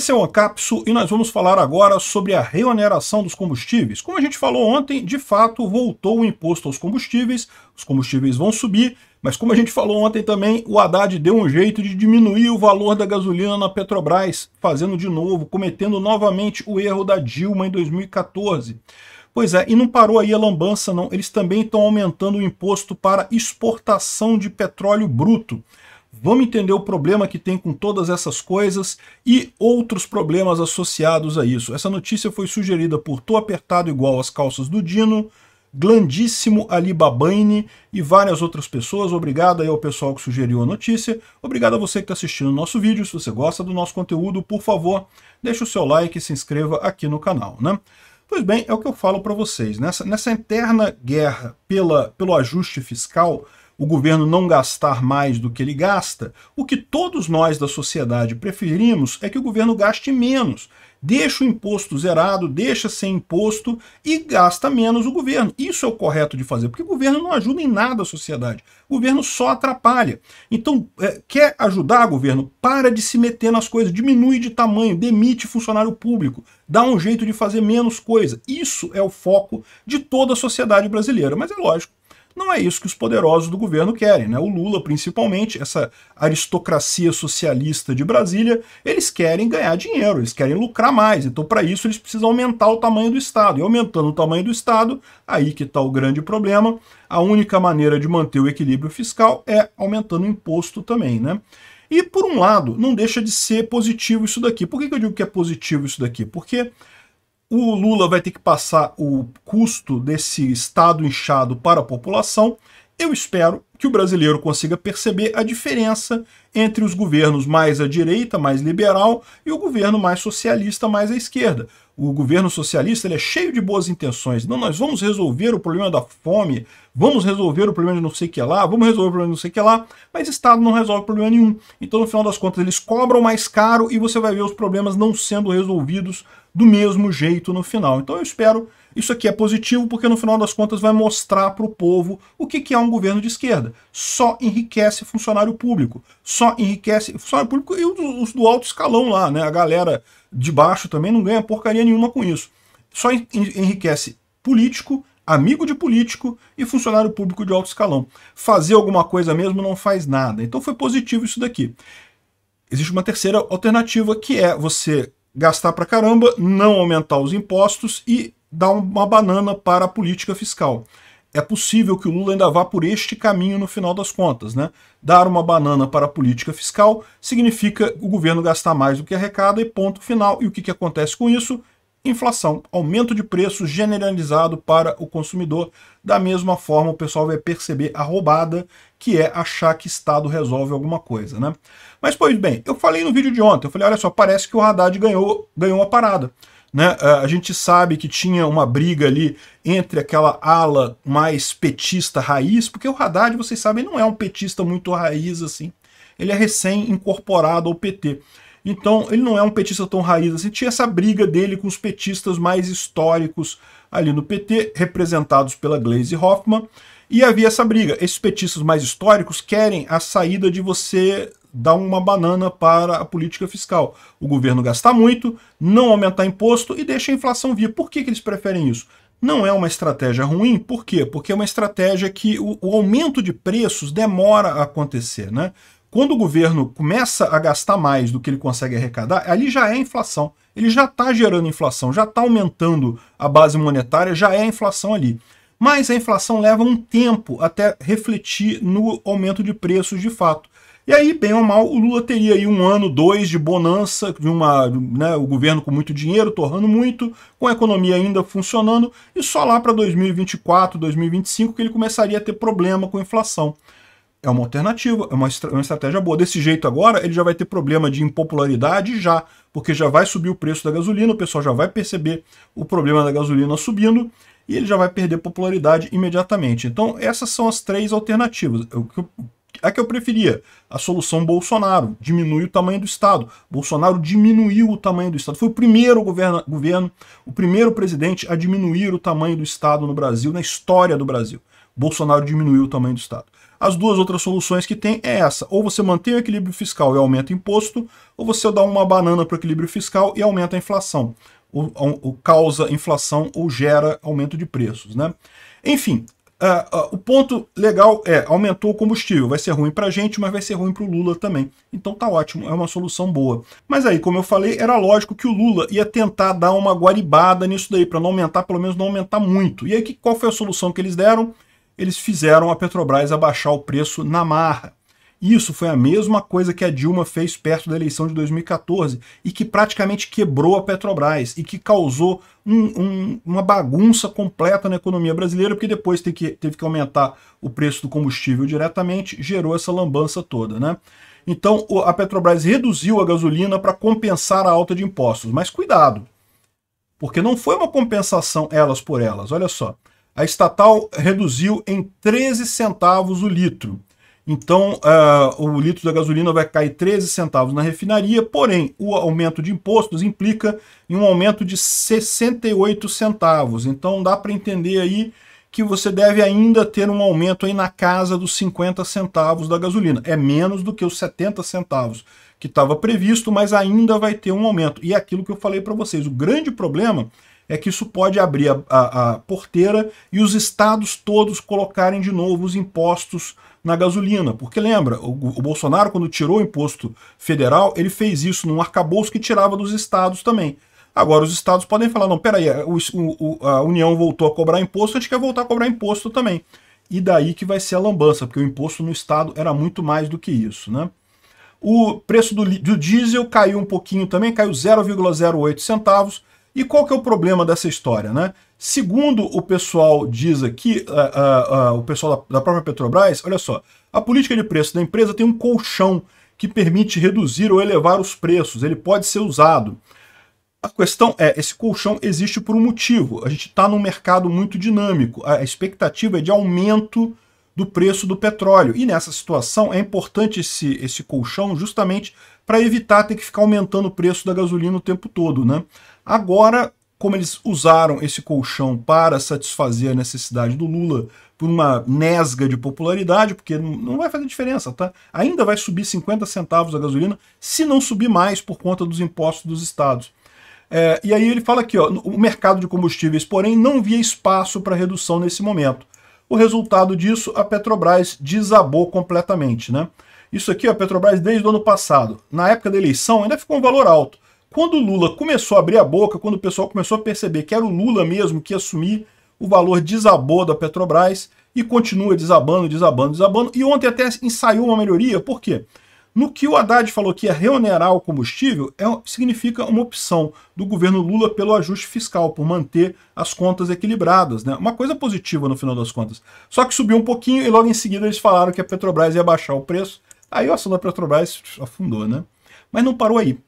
Esse é o Ancapso e nós vamos falar agora sobre a reoneração dos combustíveis. Como a gente falou ontem, de fato voltou o imposto aos combustíveis, os combustíveis vão subir, mas como a gente falou ontem também, o Haddad deu um jeito de diminuir o valor da gasolina na Petrobras, fazendo de novo, cometendo novamente o erro da Dilma em 2014. Pois é, e não parou aí a lambança não, eles também estão aumentando o imposto para exportação de petróleo bruto. Vamos entender o problema que tem com todas essas coisas e outros problemas associados a isso. Essa notícia foi sugerida por Tô Apertado Igual às Calças do Dino, Glandíssimo Babaine e várias outras pessoas. Obrigado aí ao pessoal que sugeriu a notícia. Obrigado a você que está assistindo o nosso vídeo. Se você gosta do nosso conteúdo, por favor, deixe o seu like e se inscreva aqui no canal. Né? Pois bem, é o que eu falo para vocês. Nessa, nessa interna guerra pela, pelo ajuste fiscal, o governo não gastar mais do que ele gasta, o que todos nós da sociedade preferimos é que o governo gaste menos. Deixa o imposto zerado, deixa sem imposto e gasta menos o governo. Isso é o correto de fazer, porque o governo não ajuda em nada a sociedade. O governo só atrapalha. Então, é, quer ajudar o governo? Para de se meter nas coisas, diminui de tamanho, demite funcionário público, dá um jeito de fazer menos coisa. Isso é o foco de toda a sociedade brasileira. Mas é lógico, não é isso que os poderosos do governo querem, né? O Lula, principalmente, essa aristocracia socialista de Brasília, eles querem ganhar dinheiro, eles querem lucrar mais. Então, para isso, eles precisam aumentar o tamanho do Estado. E aumentando o tamanho do Estado, aí que está o grande problema. A única maneira de manter o equilíbrio fiscal é aumentando o imposto também, né? E, por um lado, não deixa de ser positivo isso daqui. Por que, que eu digo que é positivo isso daqui? Porque o Lula vai ter que passar o custo desse Estado inchado para a população. Eu espero que o brasileiro consiga perceber a diferença entre os governos mais à direita, mais liberal, e o governo mais socialista, mais à esquerda. O governo socialista ele é cheio de boas intenções. Não, nós vamos resolver o problema da fome, vamos resolver o problema de não sei o que lá, vamos resolver o problema de não sei o que lá, mas Estado não resolve problema nenhum. Então, no final das contas, eles cobram mais caro e você vai ver os problemas não sendo resolvidos do mesmo jeito no final. Então eu espero isso aqui é positivo porque no final das contas vai mostrar para o povo o que, que é um governo de esquerda. Só enriquece funcionário público, só enriquece funcionário público e os do alto escalão lá, né? A galera de baixo também não ganha porcaria nenhuma com isso. Só enriquece político, amigo de político e funcionário público de alto escalão. Fazer alguma coisa mesmo não faz nada. Então foi positivo isso daqui. Existe uma terceira alternativa que é você gastar para caramba, não aumentar os impostos e dar uma banana para a política fiscal. É possível que o Lula ainda vá por este caminho no final das contas, né? Dar uma banana para a política fiscal significa o governo gastar mais do que arrecada e ponto final. E o que, que acontece com isso? inflação, aumento de preços generalizado para o consumidor. Da mesma forma, o pessoal vai perceber a roubada, que é achar que Estado resolve alguma coisa, né? Mas, pois bem, eu falei no vídeo de ontem, eu falei, olha só, parece que o Haddad ganhou, ganhou a parada. Né? Eh, a gente sabe que tinha uma briga ali entre aquela ala mais petista raiz, porque o Haddad, vocês sabem, não é um petista muito raiz assim. Ele é recém-incorporado ao PT. Então, ele não é um petista tão raiz assim. Tinha essa briga dele com os petistas mais históricos ali no PT, representados pela Glaze Hoffmann. E havia essa briga. Esses petistas mais históricos querem a saída de você dar uma banana para a política fiscal. O governo gastar muito, não aumentar imposto e deixa a inflação vir. Por que, que eles preferem isso? Não é uma estratégia ruim, por quê? Porque é uma estratégia que o, o aumento de preços demora a acontecer, né? Quando o governo começa a gastar mais do que ele consegue arrecadar, ali já é inflação. Ele já está gerando inflação, já está aumentando a base monetária, já é inflação ali. Mas a inflação leva um tempo até refletir no aumento de preços de fato. E aí, bem ou mal, o Lula teria aí um ano, dois de bonança, de uma, né, o governo com muito dinheiro, torrando muito, com a economia ainda funcionando, e só lá para 2024, 2025 que ele começaria a ter problema com a inflação. É uma alternativa, é uma, estra é uma estratégia boa. Desse jeito agora, ele já vai ter problema de impopularidade já, porque já vai subir o preço da gasolina, o pessoal já vai perceber o problema da gasolina subindo e ele já vai perder popularidade imediatamente. Então, essas são as três alternativas. É eu, é a que eu preferia, a solução Bolsonaro, diminui o tamanho do Estado. Bolsonaro diminuiu o tamanho do Estado. Foi o primeiro governo, governo, o primeiro presidente a diminuir o tamanho do Estado no Brasil, na história do Brasil. Bolsonaro diminuiu o tamanho do Estado. As duas outras soluções que tem é essa. Ou você mantém o equilíbrio fiscal e aumenta o imposto, ou você dá uma banana para o equilíbrio fiscal e aumenta a inflação. Ou, ou causa inflação ou gera aumento de preços. Né? Enfim, Uh, uh, o ponto legal é, aumentou o combustível, vai ser ruim para a gente, mas vai ser ruim para o Lula também. Então tá ótimo, é uma solução boa. Mas aí, como eu falei, era lógico que o Lula ia tentar dar uma guaribada nisso daí, para não aumentar, pelo menos não aumentar muito. E aí, que, qual foi a solução que eles deram? eles fizeram a Petrobras abaixar o preço na marra. Isso foi a mesma coisa que a Dilma fez perto da eleição de 2014 e que praticamente quebrou a Petrobras e que causou um, um, uma bagunça completa na economia brasileira, porque depois teve que, teve que aumentar o preço do combustível diretamente, gerou essa lambança toda, né? Então a Petrobras reduziu a gasolina para compensar a alta de impostos, mas cuidado, porque não foi uma compensação elas por elas, olha só a estatal reduziu em 13 centavos o litro. Então, uh, o litro da gasolina vai cair 13 centavos na refinaria, porém, o aumento de impostos implica em um aumento de 68 centavos. Então, dá para entender aí que você deve ainda ter um aumento aí na casa dos 50 centavos da gasolina. É menos do que os 70 centavos que estava previsto, mas ainda vai ter um aumento. E é aquilo que eu falei para vocês, o grande problema é que isso pode abrir a, a, a porteira e os estados todos colocarem de novo os impostos na gasolina. Porque lembra, o, o, Bolsonaro, quando tirou o imposto federal, ele fez isso num arcabouço que tirava dos estados também. Agora, os estados podem falar: não, peraí, é, o, o, a União voltou a cobrar imposto, a gente quer voltar a cobrar imposto também. E daí que vai ser a lambança, porque o imposto no estado era muito mais do que isso, né? O preço do, do diesel caiu um pouquinho também, caiu 0,08 centavos e qual que é o problema dessa história, né? Segundo o pessoal diz aqui, uh, uh, uh, o pessoal da, da própria Petrobras, olha só, a política de preço da empresa tem um colchão que permite reduzir ou elevar os preços, ele pode ser usado. A questão é, esse colchão existe por um motivo, a gente está num mercado muito dinâmico, a expectativa é de aumento do preço do petróleo, e nessa situação é importante esse, esse colchão justamente para evitar ter que ficar aumentando o preço da gasolina o tempo todo, né? Agora, como eles usaram esse colchão para satisfazer a necessidade do Lula por uma nesga de popularidade, porque não vai fazer diferença, tá? Ainda vai subir 50 centavos a gasolina, se não subir mais por conta dos impostos dos estados. É, e aí ele fala aqui, ó, o mercado de combustíveis, porém, não via espaço para redução nesse momento. O resultado disso, a Petrobras desabou completamente, né? Isso aqui, ó, a Petrobras desde o ano passado, na época da eleição, ainda ficou um valor alto. Quando o Lula começou a abrir a boca, quando o pessoal começou a perceber que era o Lula mesmo que ia assumir, o valor desabou da Petrobras e continua desabando, desabando, desabando. E ontem até ensaiou uma melhoria, por quê? No que o Haddad falou que ia reonerar o combustível, é, significa uma opção do governo Lula pelo ajuste fiscal, por manter as contas equilibradas. Né? Uma coisa positiva no final das contas. Só que subiu um pouquinho e logo em seguida eles falaram que a Petrobras ia baixar o preço. Aí o ação da Petrobras afundou, né? Mas não parou aí.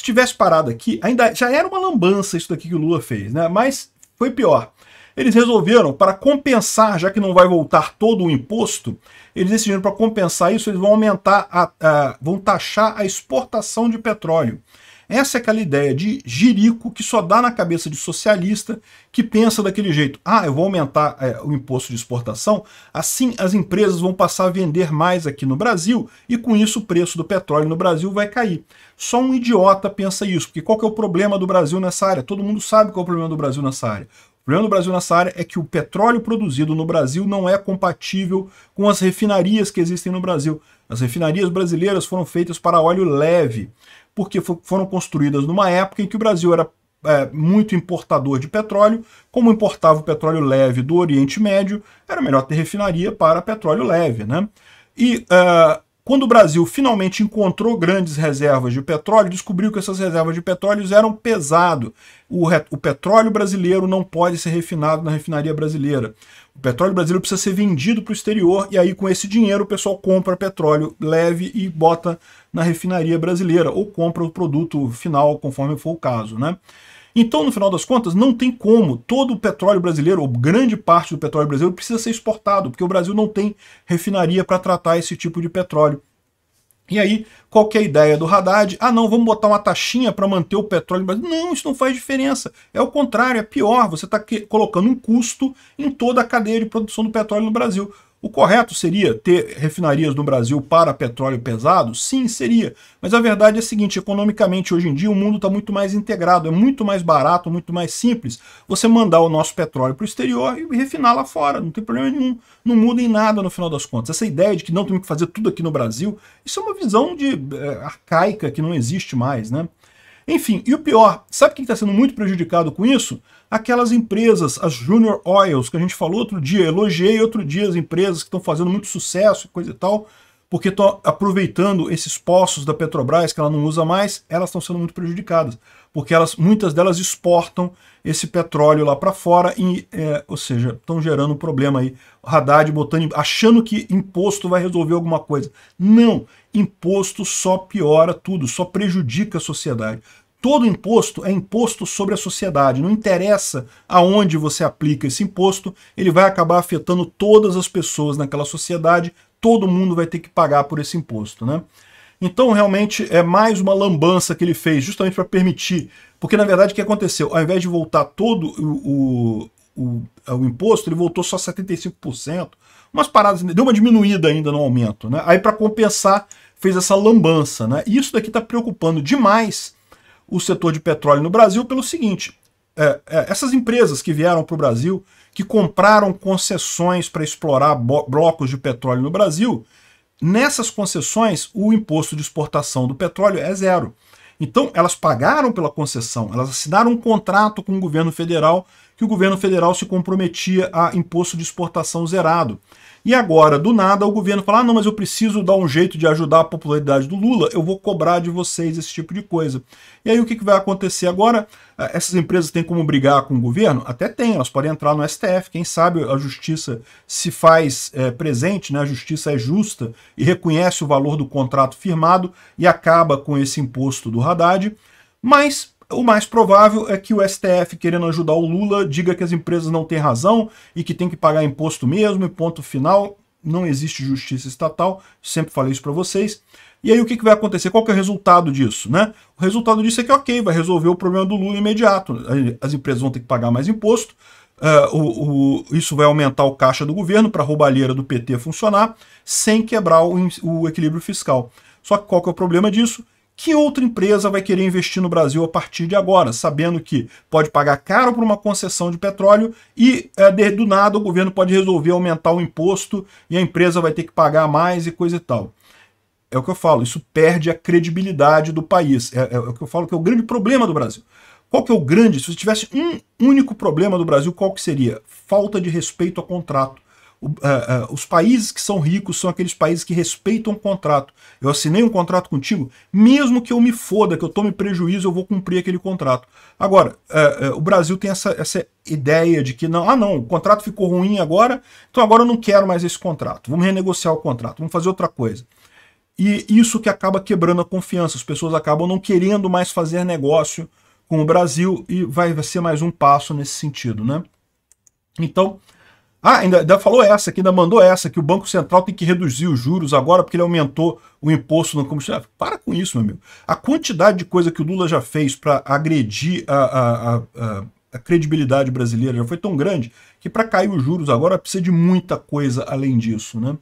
Se tivesse parado aqui, ainda já era uma lambança isso daqui que o Lula fez, né? Mas foi pior. Eles resolveram, para compensar, já que não vai voltar todo o imposto, eles decidiram para compensar isso, eles vão aumentar, a, a, vão taxar a exportação de petróleo. Essa é aquela ideia de jirico que só dá na cabeça de socialista que pensa daquele jeito. Ah, eu vou aumentar é, o imposto de exportação, assim as empresas vão passar a vender mais aqui no Brasil e com isso o preço do petróleo no Brasil vai cair. Só um idiota pensa isso, porque qual que é o problema do Brasil nessa área? Todo mundo sabe qual é o problema do Brasil nessa área. O problema do Brasil nessa área é que o petróleo produzido no Brasil não é compatível com as refinarias que existem no Brasil. As refinarias brasileiras foram feitas para óleo leve porque foram construídas numa época em que o Brasil era é, muito importador de petróleo, como importava o petróleo leve do Oriente Médio, era melhor ter refinaria para petróleo leve. Né? E uh, quando o Brasil finalmente encontrou grandes reservas de petróleo, descobriu que essas reservas de petróleo eram pesado. O, o, petróleo brasileiro não pode ser refinado na refinaria brasileira. O petróleo brasileiro precisa ser vendido para o exterior e aí com esse dinheiro o pessoal compra petróleo leve e bota na refinaria brasileira ou compra o produto final, conforme for o caso, né? Então, no final das contas, não tem como. Todo o petróleo brasileiro, ou grande parte do petróleo brasileiro, precisa ser exportado, porque o Brasil não tem refinaria para tratar esse tipo de petróleo. E aí, qual que é a ideia do Haddad? Ah, não, vamos botar uma taxinha para manter o petróleo no Brasil. Não, isso não faz diferença. É o contrário, é pior. Você está colocando um custo em toda a cadeia de produção do petróleo no Brasil. O correto seria ter refinarias no Brasil para petróleo pesado? Sim, seria. Mas a verdade é a seguinte, economicamente hoje em dia o mundo está muito mais integrado, é muito mais barato, muito mais simples você mandar o nosso petróleo para o exterior e refinar lá fora, não tem problema nenhum, não muda em nada no final das contas. Essa ideia de que não temos que fazer tudo aqui no Brasil, isso é uma visão de é, arcaica que não existe mais, né? Enfim, e o pior, sabe quem está sendo muito prejudicado com isso? aquelas empresas, as Junior Oils, que a gente falou outro dia, elogiei outro dia as empresas que estão fazendo muito sucesso, coisa e tal, porque estão aproveitando esses poços da Petrobras que ela não usa mais, elas estão sendo muito prejudicadas, porque elas, muitas delas exportam esse petróleo lá para fora, e, é, ou seja, estão gerando um problema aí. Haddad botando, achando que imposto vai resolver alguma coisa. Não, imposto só piora tudo, só prejudica a sociedade. Todo imposto é imposto sobre a sociedade. Não interessa aonde você aplica esse imposto, ele vai acabar afetando todas as pessoas naquela sociedade. Todo mundo vai ter que pagar por esse imposto, né? Então, realmente, é mais uma lambança que ele fez, justamente para permitir. Porque, na verdade, o que aconteceu? Ao invés de voltar todo o, o, o, o imposto, ele voltou só 75%. Umas paradas, deu uma diminuída ainda no aumento. Né? Aí, para compensar, fez essa lambança. Né? E isso daqui está preocupando demais o setor de petróleo no Brasil pelo seguinte: é, é, essas empresas que vieram para o Brasil, que compraram concessões para explorar blocos de petróleo no Brasil, nessas concessões o imposto de exportação do petróleo é zero. Então, elas pagaram pela concessão, elas assinaram um contrato com o governo federal que o governo federal se comprometia a imposto de exportação zerado. E agora, do nada, o governo fala: ah, não, mas eu preciso dar um jeito de ajudar a popularidade do Lula, eu vou cobrar de vocês esse tipo de coisa. E aí, o que vai acontecer agora? Ah, essas empresas têm como brigar com o governo? Até tem, elas podem entrar no STF. Quem sabe a justiça se faz é, presente, né? a justiça é justa e reconhece o valor do contrato firmado e acaba com esse imposto do Haddad. Mas o mais provável é que o STF, querendo ajudar o Lula, diga que as empresas não têm razão e que tem que pagar imposto mesmo, e ponto final. Não existe justiça estatal, sempre falei isso para vocês. E aí o que, que vai acontecer? Qual é o resultado disso? Né? O resultado disso é que, ok, vai resolver o problema do Lula imediato. As empresas vão ter que pagar mais imposto, Uh, o, o, isso vai aumentar o caixa do governo para a roubalheira do PT funcionar, sem quebrar o, o, equilíbrio fiscal. Só que qual que é o problema disso? que outra empresa vai querer investir no Brasil a partir de agora, sabendo que pode pagar caro por uma concessão de petróleo e é, do nada o governo pode resolver aumentar o imposto e a empresa vai ter que pagar mais e coisa e tal. É o que eu falo, isso perde a credibilidade do país. É, é, é o que eu falo que é o grande problema do Brasil. Qual que é o grande? Se você tivesse um único problema do Brasil, qual que seria? Falta de respeito ao contrato uh, uh, os países que são ricos são aqueles países que respeitam o contrato. Eu assinei um contrato contigo, mesmo que eu me foda, que eu tome prejuízo, eu vou cumprir aquele contrato. Agora, uh, o Brasil tem essa, essa ideia de que não, ah não, o contrato ficou ruim agora, então agora eu não quero mais esse contrato, vamos renegociar o contrato, vamos fazer outra coisa. E isso que acaba quebrando a confiança, as pessoas acabam não querendo mais fazer negócio com o Brasil e vai ser mais um passo nesse sentido, né? Então, ah, ainda, ainda, falou essa, que ainda mandou essa, que o Banco Central tem que reduzir os juros agora porque ele aumentou o imposto no combustível. Ah, para com isso, meu amigo. A quantidade de coisa que o Lula já fez para agredir a, a, a, a, credibilidade brasileira já foi tão grande que para cair os juros agora precisa de muita coisa além disso, né?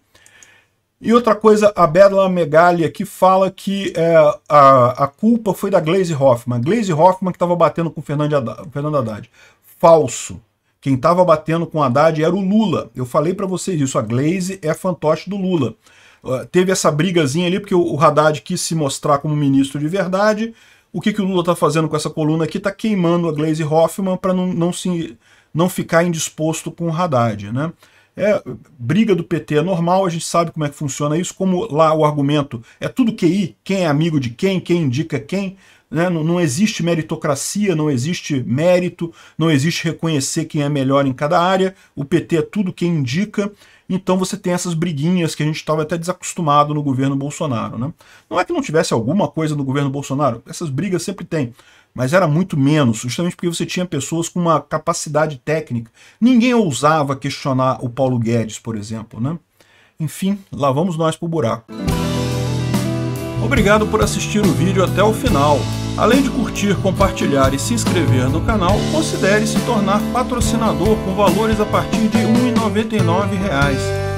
E outra coisa, a Bedla Megali aqui fala que é, a, a culpa foi da Glaze Hoffman. Glaze Hoffman que estava batendo com o Fernando Haddad. Falso quem estava batendo com Haddad era o Lula. Eu falei para vocês isso, a Glaze é fantoche do Lula. Uh, teve essa brigazinha ali, porque o, Haddad quis se mostrar como ministro de verdade. O que, que o Lula está fazendo com essa coluna aqui? Está queimando a Glaze Hoffman para não, não, se, não ficar indisposto com o Haddad, né? É, briga do PT é normal, a gente sabe como é que funciona isso, como lá o argumento é tudo QI, quem é amigo de quem, quem indica quem, né? não, não existe meritocracia, não existe mérito, não existe reconhecer quem é melhor em cada área, o PT é tudo quem indica, então você tem essas briguinhas que a gente estava até desacostumado no governo Bolsonaro. Né? Não é que não tivesse alguma coisa no governo Bolsonaro, essas brigas sempre tem, mas era muito menos, justamente porque você tinha pessoas com uma capacidade técnica. Ninguém ousava questionar o Paulo Guedes, por exemplo, né? Enfim, lá vamos nós pro buraco. Obrigado por assistir o vídeo até o final. Além de curtir, compartilhar e se inscrever no canal, considere se tornar patrocinador com valores a partir de R$ 1,99